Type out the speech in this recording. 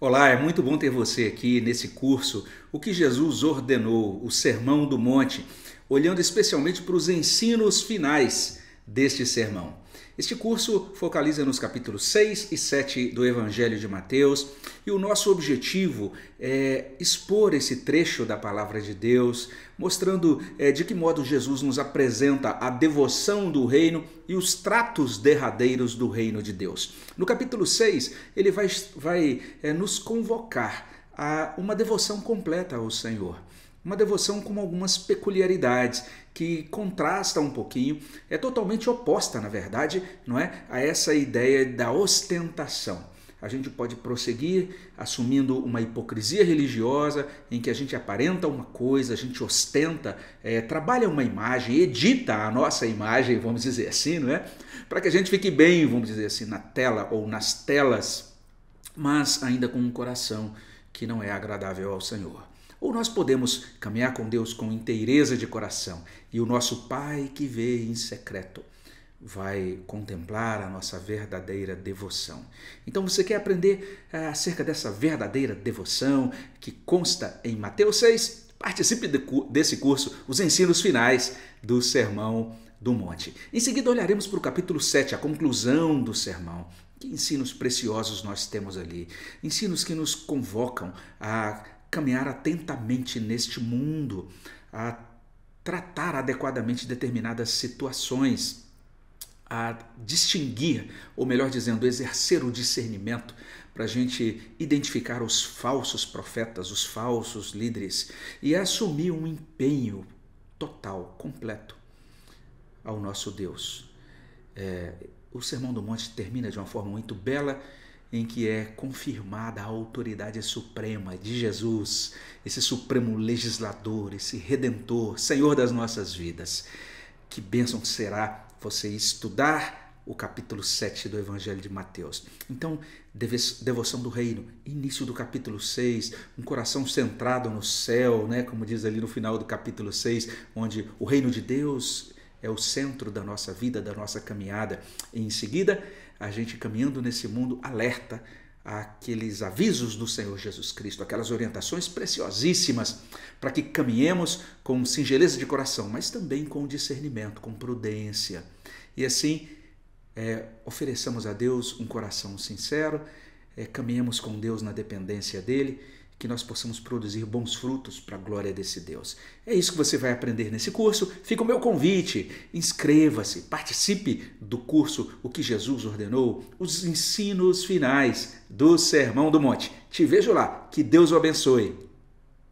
Olá, é muito bom ter você aqui nesse curso O que Jesus ordenou, o Sermão do Monte, olhando especialmente para os ensinos finais deste sermão. Este curso focaliza nos capítulos 6 e 7 do Evangelho de Mateus e o nosso objetivo é expor esse trecho da palavra de Deus, mostrando é, de que modo Jesus nos apresenta a devoção do reino e os tratos derradeiros do reino de Deus. No capítulo 6, ele vai, vai é, nos convocar a uma devoção completa ao Senhor uma devoção com algumas peculiaridades que contrasta um pouquinho, é totalmente oposta, na verdade, não é, a essa ideia da ostentação. A gente pode prosseguir assumindo uma hipocrisia religiosa em que a gente aparenta uma coisa, a gente ostenta, é, trabalha uma imagem, edita a nossa imagem, vamos dizer assim, não é? Para que a gente fique bem, vamos dizer assim, na tela ou nas telas, mas ainda com um coração que não é agradável ao Senhor. Ou nós podemos caminhar com Deus com inteireza de coração e o nosso Pai que vê em secreto vai contemplar a nossa verdadeira devoção. Então você quer aprender eh, acerca dessa verdadeira devoção que consta em Mateus 6? Participe desse curso, os ensinos finais do Sermão do Monte. Em seguida olharemos para o capítulo 7, a conclusão do sermão. Que ensinos preciosos nós temos ali, ensinos que nos convocam a caminhar atentamente neste mundo, a tratar adequadamente determinadas situações, a distinguir, ou melhor dizendo, exercer o discernimento para a gente identificar os falsos profetas, os falsos líderes e assumir um empenho total, completo ao nosso Deus. É, o Sermão do Monte termina de uma forma muito bela em que é confirmada a autoridade suprema de Jesus, esse supremo legislador, esse redentor, Senhor das nossas vidas. Que bênção será você estudar o capítulo 7 do Evangelho de Mateus. Então, devoção do reino, início do capítulo 6, um coração centrado no céu, né, como diz ali no final do capítulo 6, onde o reino de Deus é o centro da nossa vida, da nossa caminhada. E em seguida, a gente caminhando nesse mundo alerta aqueles avisos do Senhor Jesus Cristo, aquelas orientações preciosíssimas para que caminhemos com singeleza de coração, mas também com discernimento, com prudência. E assim, é, ofereçamos a Deus um coração sincero, é, caminhemos com Deus na dependência dele que nós possamos produzir bons frutos para a glória desse Deus. É isso que você vai aprender nesse curso. Fica o meu convite. Inscreva-se, participe do curso O que Jesus ordenou, os ensinos finais do Sermão do Monte. Te vejo lá. Que Deus o abençoe.